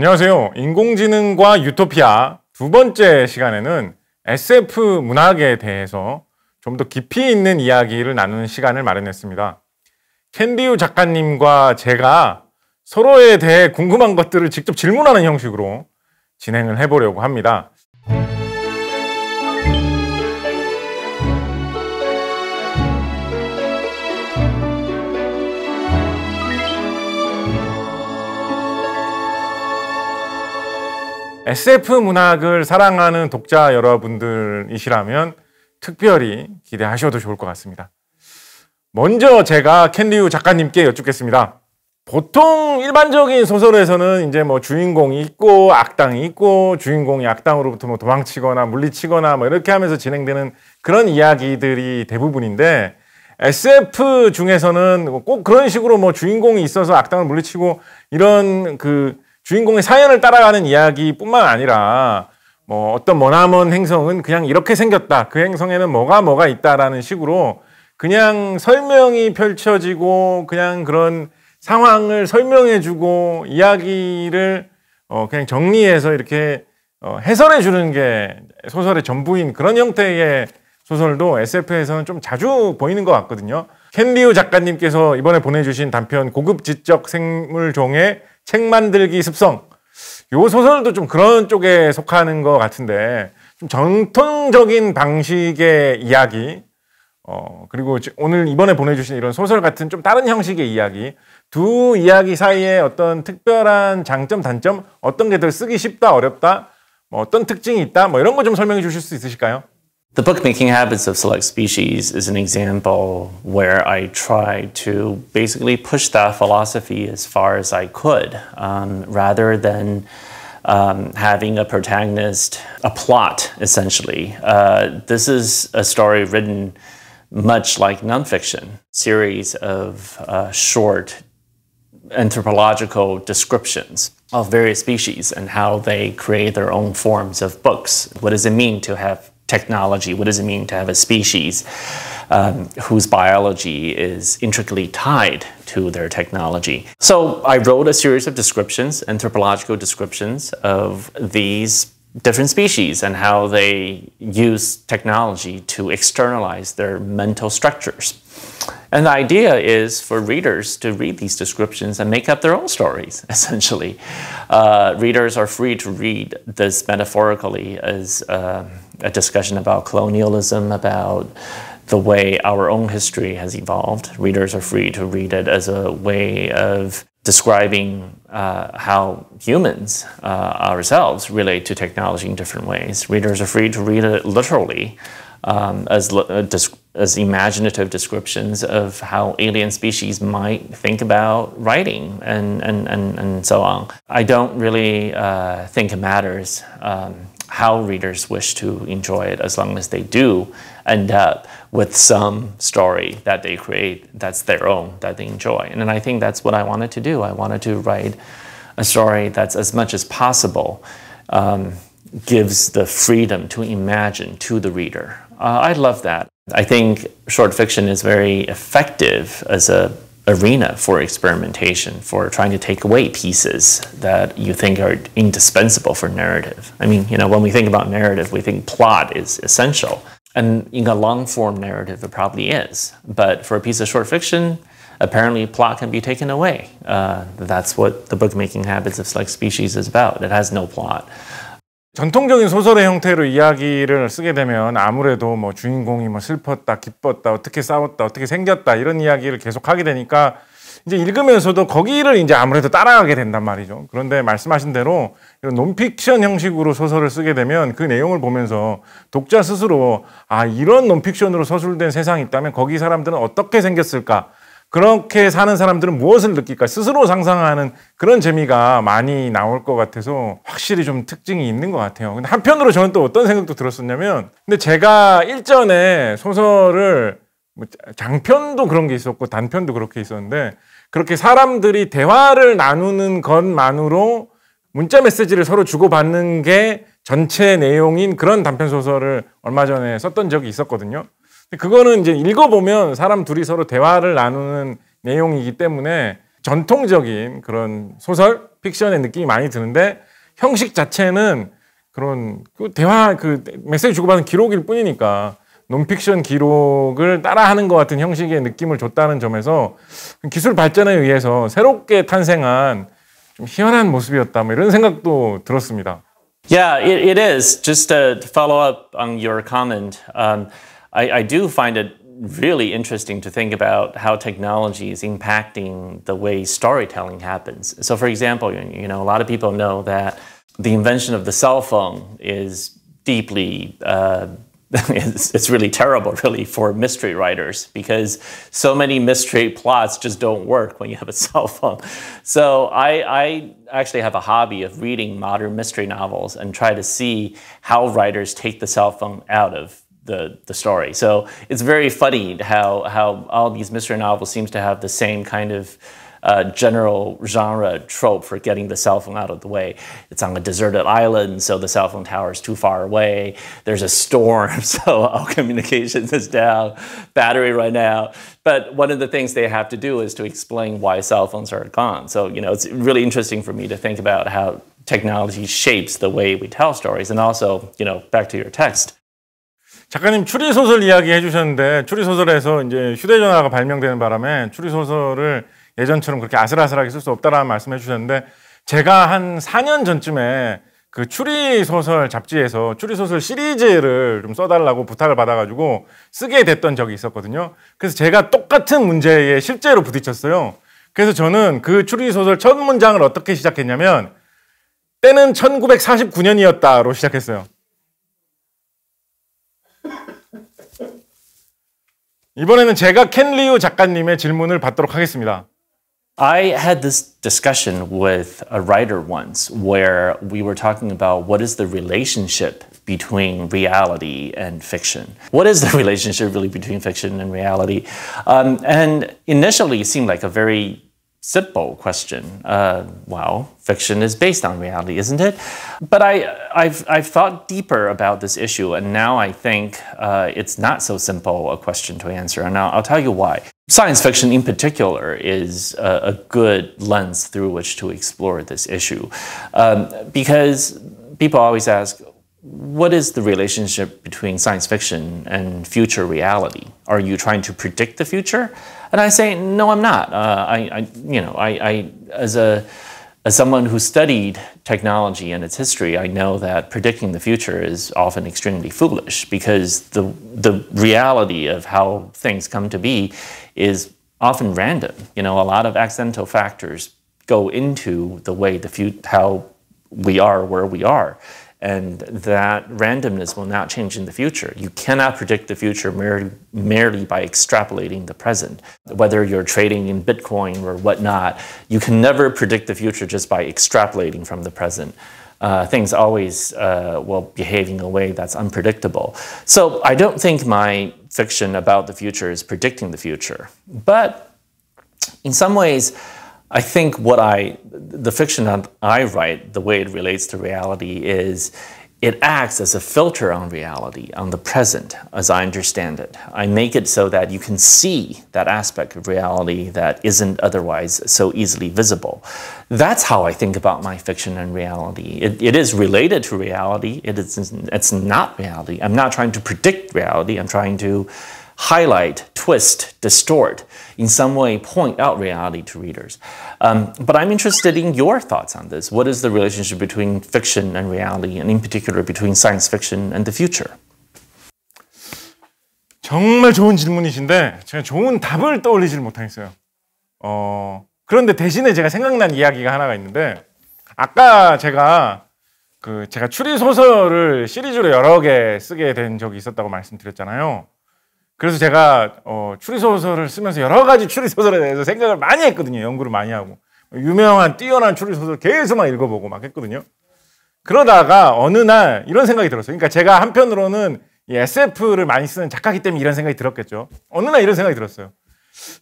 안녕하세요. 인공지능과 유토피아 두 번째 시간에는 SF 문학에 대해서 좀 더 깊이 있는 이야기를 나누는 시간을 마련했습니다. 캔디우 작가님과 제가 서로에 대해 궁금한 것들을 직접 질문하는 형식으로 진행을 해보려고 합니다. SF 문학을 사랑하는 독자 여러분들이시라면 특별히 기대하셔도 좋을 것 같습니다. 먼저 제가 캔리우 작가님께 여쭙겠습니다. 보통 일반적인 소설에서는 이제 뭐 주인공이 있고 악당이 있고 주인공이 악당으로부터 뭐 도망치거나 물리치거나 뭐 이렇게 하면서 진행되는 그런 이야기들이 대부분인데 SF 중에서는 꼭 그런 식으로 뭐 주인공이 있어서 악당을 물리치고 이런 그 주인공의 사연을 따라가는 이야기뿐만 아니라 뭐 어떤 머나먼 행성은 그냥 이렇게 생겼다. 그 행성에는 뭐가 뭐가 있다라는 식으로 그냥 설명이 펼쳐지고 그냥 그런 상황을 설명해주고 이야기를 어 그냥 정리해서 이렇게 어 해설해 주는 게 소설의 전부인 그런 형태의 소설도 SF에서는 좀 자주 보이는 것 같거든요. 켄리우 작가님께서 이번에 보내주신 단편 고급 지적 생물종의 책 만들기 습성. 요 소설도 좀 그런 쪽에 속하는 것 같은데 좀 정통적인 방식의 이야기 어 그리고 오늘 이번에 보내주신 이런 소설 같은 좀 다른 형식의 이야기 두 이야기 사이에 어떤 특별한 장점 단점 어떤 게 더 쓰기 쉽다 어렵다 뭐 어떤 특징이 있다 뭐 이런 거 좀 설명해 주실 수 있으실까요? The bookmaking habits of select species is an example where I tried to basically push that philosophy as far as I could, um, rather than um, having a protagonist, a plot essentially. Uh, this is a story written much like nonfiction, series of uh, short anthropological descriptions of various species and how they create their own forms of books. What does it mean to have technology? What does it mean to have a species um, whose biology is intricately tied to their technology? So I wrote a series of descriptions, anthropological descriptions of these different species and how they use technology to externalize their mental structures. And the idea is for readers to read these descriptions and make up their own stories, essentially. Uh, readers are free to read this metaphorically as. Uh, a discussion about colonialism, about the way our own history has evolved. Readers are free to read it as a way of describing uh, how humans uh, ourselves relate to technology in different ways. Readers are free to read it literally um, as, uh, as imaginative descriptions of how alien species might think about writing and, and, and, and so on. I don't really uh, think it matters. Um, how readers wish to enjoy it as long as they do end up with some story that they create that's their own, that they enjoy. And I think that's what I wanted to do. I wanted to write a story that's as much as possible um, gives the freedom to imagine to the reader. Uh, I love that. I think short fiction is very effective as a arena for experimentation, for trying to take away pieces that you think are indispensable for narrative. I mean, you know, when we think about narrative, we think plot is essential. And in a long form narrative, it probably is. But for a piece of short fiction, apparently plot can be taken away. Uh, that's what the bookmaking habits of select species is about. It has no plot. 전통적인 소설의 형태로 이야기를 쓰게 되면 아무래도 뭐 주인공이 뭐 슬펐다, 기뻤다, 어떻게 싸웠다, 어떻게 생겼다 이런 이야기를 계속 하게 되니까 이제 읽으면서도 거기를 이제 아무래도 따라가게 된단 말이죠. 그런데 말씀하신 대로 이런 논픽션 형식으로 소설을 쓰게 되면 그 내용을 보면서 독자 스스로 아, 이런 논픽션으로 서술된 세상이 있다면 거기 사람들은 어떻게 생겼을까? 그렇게 사는 사람들은 무엇을 느낄까 스스로 상상하는 그런 재미가 많이 나올 것 같아서 확실히 좀 특징이 있는 것 같아요. 근데 한편으로 저는 또 어떤 생각도 들었었냐면 근데 제가 일전에 소설을 뭐 장편도 그런 게 있었고 단편도 그렇게 있었는데 그렇게 사람들이 대화를 나누는 것만으로 문자 메시지를 서로 주고받는 게 전체 내용인 그런 단편 소설을 얼마 전에 썼던 적이 있었거든요. 그거는 이제 읽어보면 사람 둘이 서로 대화를 나누는 내용이기 때문에 전통적인 그런 소설, 픽션의 느낌이 많이 드는데 형식 자체는 그런 그 대화 그 메시지 주고받는 기록일 뿐이니까 논픽션 기록을 따라하는 것 같은 형식의 느낌을 줬다는 점에서 기술 발전에 의해서 새롭게 탄생한 좀 희한한 모습이었다 뭐 이런 생각도 들었습니다. Yeah, it, it is. Just to follow up on your comment. Um, I, I do find it really interesting to think about how technology is impacting the way storytelling happens. So, for example, you know, a lot of people know that the invention of the cell phone is deeply. Uh, it's, it's, really terrible, really, for mystery writers because so many mystery plots just don't work when you have a cell phone. So I, I actually have a hobby of reading modern mystery novels and try to see how writers take the cell phone out of the, the story. So it's very funny how, how all these mystery novels seems to have the same kind of uh, general genre trope for getting the cell phone out of the way. It's on a deserted island, so the cell phone tower is too far away. There's a storm, so all communications is down, battery run out. But one of the things they have to do is to explain why cell phones are gone. So, you know, it's really interesting for me to think about how technology shapes the way we tell stories. And also, you know, back to your text, 작가님 추리소설 이야기 해주셨는데 추리소설에서 이제 휴대전화가 발명되는 바람에 추리소설을 예전처럼 그렇게 아슬아슬하게 쓸 수 없다라는 말씀 해주셨는데 제가 한 4년 전쯤에 그 추리소설 잡지에서 추리소설 시리즈를 좀 써달라고 부탁을 받아가지고 쓰게 됐던 적이 있었거든요. 그래서 제가 똑같은 문제에 실제로 부딪혔어요. 그래서 저는 그 추리소설 첫 문장을 어떻게 시작했냐면 때는 1949년이었다로 시작했어요. 이번에는 제가 작가님의 질문을 받도록 하겠습니다. I had this discussion with a writer once where we were talking about what is the relationship between reality and fiction. What is the relationship really between fiction and reality? Um, and initially, it seemed like a very simple question. Uh, well, fiction is based on reality, isn't it? But I, have I've thought deeper about this issue, and now I think uh, it's not so simple a question to answer, and I'll, I'll tell you why. Science fiction, in particular, is a, a good lens through which to explore this issue, um, because people always ask, what is the relationship between science fiction and future reality? Are you trying to predict the future? And I say, no, I'm not. Uh, I, I, you know, I, I, as a as someone who studied technology and its history, I know that predicting the future is often extremely foolish because the the reality of how things come to be is often random. You know, a lot of accidental factors go into the way the how we are where we are. And that randomness will not change in the future. You cannot predict the future merely, merely by extrapolating the present. Whether you're trading in Bitcoin or whatnot, you can never predict the future just by extrapolating from the present. Uh, things always uh, will behave in a way that's unpredictable. So I don't think my fiction about the future is predicting the future. But in some ways, I think what I, the fiction that I write, the way it relates to reality is it acts as a filter on reality, on the present, as I understand it. I make it so that you can see that aspect of reality that isn't otherwise so easily visible. That's how I think about my fiction and reality. it, it is related to reality, it is, it's not reality. I'm not trying to predict reality, I'm trying to highlight, twist, distort, in some way point out reality to readers. Um, but I'm interested in your thoughts on this. What is the relationship between fiction and reality, and in particular between science fiction and the future? 정말 좋은 질문이신데 제가 좋은 답을 떠올리질 못하겠어요. 어, 그런데 대신에 제가 생각난 이야기가 하나가 있는데 아까 제가 그 제가 추리 소설을 시리즈로 여러 개 쓰게 된 적이 있었다고 말씀드렸잖아요. 그래서 제가 어, 추리소설을 쓰면서 여러 가지 추리소설에 대해서 생각을 많이 했거든요. 연구를 많이 하고. 유명한 뛰어난 추리소설 계속 막 읽어보고 막 했거든요. 그러다가 어느 날 이런 생각이 들었어요. 그러니까 제가 한편으로는 SF를 많이 쓰는 작가기 때문에 이런 생각이 들었겠죠. 어느 날 이런 생각이 들었어요.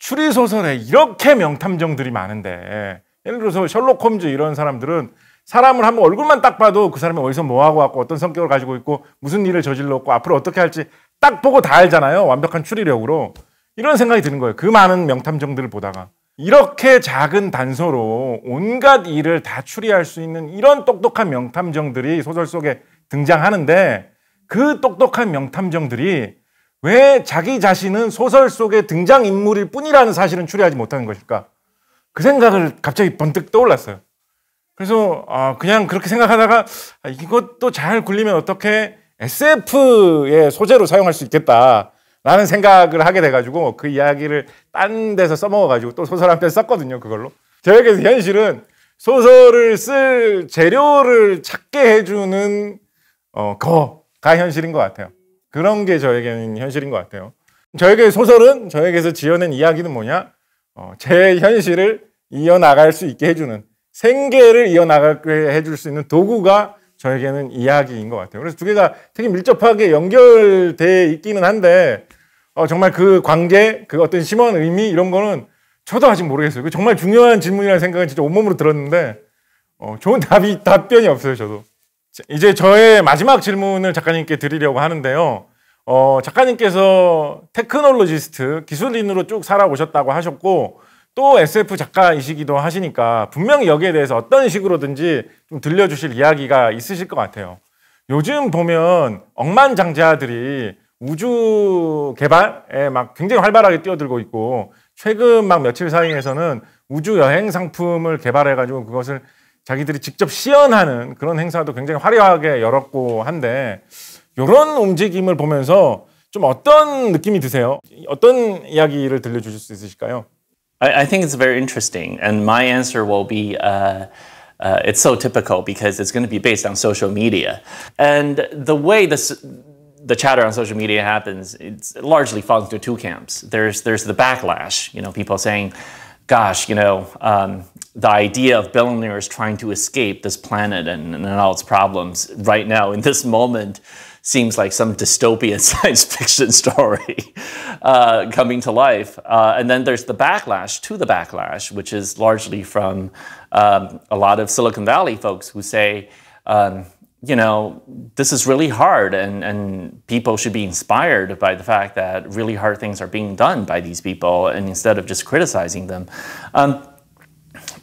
추리소설에 이렇게 명탐정들이 많은데 예를 들어서 셜록 홈즈 이런 사람들은 사람을 한번 얼굴만 딱 봐도 그 사람이 어디서 뭐 하고 왔고 어떤 성격을 가지고 있고 무슨 일을 저질렀고 앞으로 어떻게 할지 딱 보고 다 알잖아요. 완벽한 추리력으로 이런 생각이 드는 거예요. 그 많은 명탐정들을 보다가 이렇게 작은 단서로 온갖 일을 다 추리할 수 있는 이런 똑똑한 명탐정들이 소설 속에 등장하는데 그 똑똑한 명탐정들이 왜 자기 자신은 소설 속의 등장인물일 뿐이라는 사실은 추리하지 못하는 것일까? 그 생각을 갑자기 번뜩 떠올랐어요. 그래서 아, 그냥 그렇게 생각하다가 아, 이것도 잘 굴리면 어떻게 SF의 소재로 사용할 수 있겠다라는 생각을 하게 돼가지고 그 이야기를 딴 데서 써먹어가지고 또 소설 한 편 썼거든요 그걸로 저에게 서 현실은 소설을 쓸 재료를 찾게 해주는 어, 거가 현실인 것 같아요 그런 게 저에게는 현실인 것 같아요 저에게 소설은 저에게서 지어낸 이야기는 뭐냐 어, 제 현실을 이어나갈 수 있게 해주는 생계를 이어나가게 해줄 수 있는 도구가 저에게는 이야기인 것 같아요. 그래서 두 개가 되게 밀접하게 연결돼 있기는 한데 어, 정말 그 관계, 그 어떤 심오한 의미 이런 거는 저도 아직 모르겠어요. 그 정말 중요한 질문이라는 생각은 진짜 온몸으로 들었는데 어, 좋은 답이 답변이 없어요. 저도 이제 저의 마지막 질문을 작가님께 드리려고 하는데요. 어, 작가님께서 테크놀로지스트 기술인으로 쭉 살아오셨다고 하셨고 또 SF 작가이시기도 하시니까 분명히 여기에 대해서 어떤 식으로든지 좀 들려주실 이야기가 있으실 것 같아요. 요즘 보면 억만장자들이 우주 개발에 막 굉장히 활발하게 뛰어들고 있고 최근 막 며칠 사이에서는 우주 여행 상품을 개발해가지고 그것을 자기들이 직접 시연하는 그런 행사도 굉장히 화려하게 열었고 한데 이런 움직임을 보면서 좀 어떤 느낌이 드세요? 어떤 이야기를 들려주실 수 있으실까요? I, I think it's very interesting, and my answer will be. Uh, uh, it's so typical because it's going to be based on social media, and the way this the chatter on social media happens, it's largely falls into two camps. There's there's the backlash, you know, people saying, "Gosh, you know, um, the idea of billionaires trying to escape this planet and, and all its problems right now in this moment." seems like some dystopian science fiction story uh, coming to life. Uh, and then there's the backlash to the backlash, which is largely from um, a lot of Silicon Valley folks who say, um, you know, this is really hard, and, and people should be inspired by the fact that really hard things are being done by these people, and instead of just criticizing them. Um,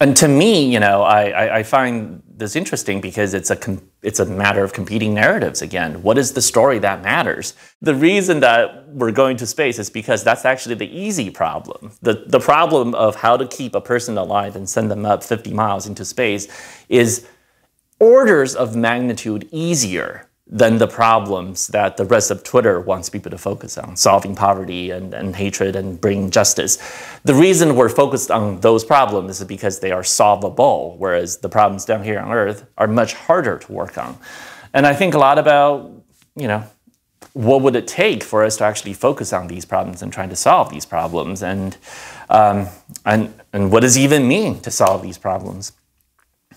and to me, you know, I, I, I find this interesting because it's a it's a matter of competing narratives again. What is the story that matters? The reason that we're going to space is because that's actually the easy problem. The, the problem of how to keep a person alive and send them up 50 miles into space is orders of magnitude easier than the problems that the rest of Twitter wants people to focus on solving poverty and, and hatred and bringing justice. The reason we're focused on those problems is because they are solvable, whereas the problems down here on Earth are much harder to work on. And I think a lot about, you know, what would it take for us to actually focus on these problems and trying to solve these problems? And, um, and, and what does it even mean to solve these problems?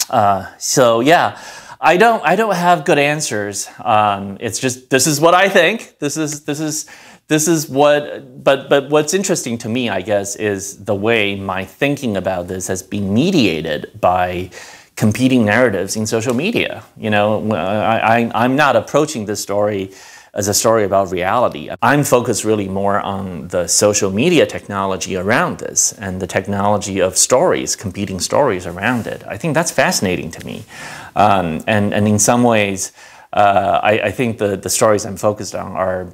Uh, so, yeah. I don't I don't have good answers. Um, it's just this is what I think. This is this is this is what but but what's interesting to me, I guess, is the way my thinking about this has been mediated by competing narratives in social media. You know, uh, I, I am not approaching this story as a story about reality. I'm focused really more on the social media technology around this and the technology of stories, competing stories around it. I think that's fascinating to me. Um, and, and in some ways, uh, I, I, think the, the stories I'm focused on are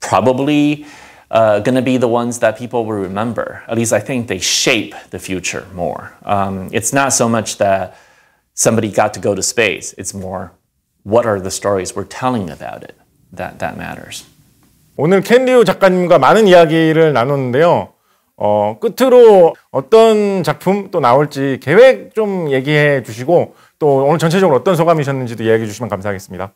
probably uh, going to be the ones that people will remember. At least I think they shape the future more. Um, it's not so much that somebody got to go to space, it's more what are the stories we're telling about it? that, that matters. 오늘 캔리우 작가님과 많은 이야기를 나눴는데요. 어, 끝으로 어떤 작품 또 나올지 계획 좀 얘기해 주시고 또 오늘 전체적으로 어떤 소감이셨는지도 이야기해 주시면 감사하겠습니다.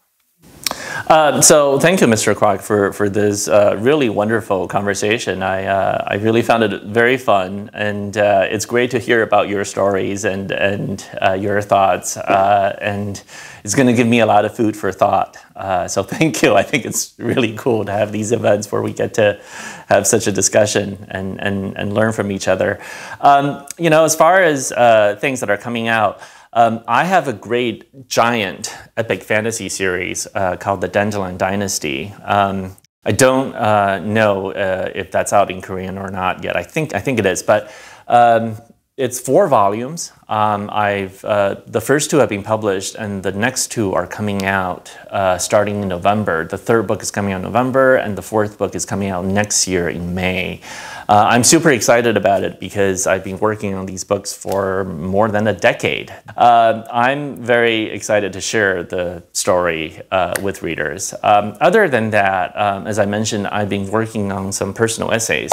Uh, so thank you, Mr. Kwok, for, for this uh, really wonderful conversation. I, uh, I really found it very fun, and uh, it's great to hear about your stories and, and uh, your thoughts, uh, and it's going to give me a lot of food for thought. Uh, so thank you. I think it's really cool to have these events where we get to have such a discussion and and, and learn from each other. Um, you know, as far as uh, things that are coming out, um, I have a great giant epic fantasy series uh, called the Dendulon Dynasty. Um, I don't uh, know uh, if that's out in Korean or not yet. I think I think it is, but. Um, it's four volumes. Um, I've uh, the first two have been published, and the next two are coming out uh, starting in November. The third book is coming out in November, and the fourth book is coming out next year in May. Uh, I'm super excited about it because I've been working on these books for more than a decade. Uh, I'm very excited to share the story uh, with readers. Um, other than that, um, as I mentioned, I've been working on some personal essays.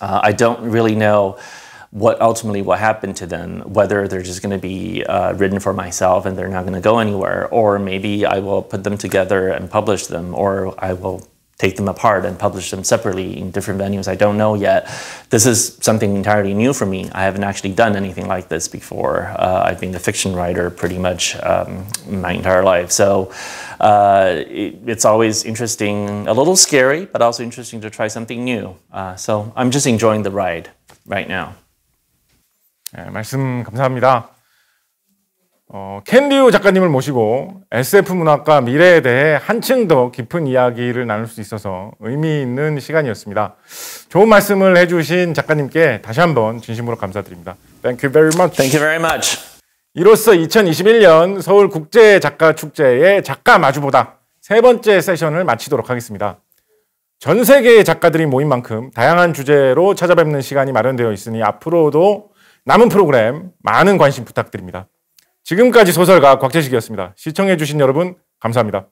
Uh, I don't really know what ultimately will happen to them, whether they're just going to be uh, written for myself and they're not going to go anywhere, or maybe I will put them together and publish them, or I will take them apart and publish them separately in different venues. I don't know yet. This is something entirely new for me. I haven't actually done anything like this before. Uh, I've been a fiction writer pretty much um, my entire life. So uh, it, it's always interesting, a little scary, but also interesting to try something new. Uh, so I'm just enjoying the ride right now. 네, 말씀 감사합니다. 어, 캔디우 작가님을 모시고 SF 문학과 미래에 대해 한층 더 깊은 이야기를 나눌 수 있어서 의미 있는 시간이었습니다. 좋은 말씀을 해주신 작가님께 다시 한번 진심으로 감사드립니다. Thank you very much. Thank you very much. 이로써 2021년 서울 국제 작가 축제의 작가 마주보다 세 번째 세션을 마치도록 하겠습니다. 전 세계의 작가들이 모인 만큼 다양한 주제로 찾아뵙는 시간이 마련되어 있으니 앞으로도 남은 프로그램 많은 관심 부탁드립니다. 지금까지 소설가 곽재식이었습니다. 시청해주신 여러분 감사합니다.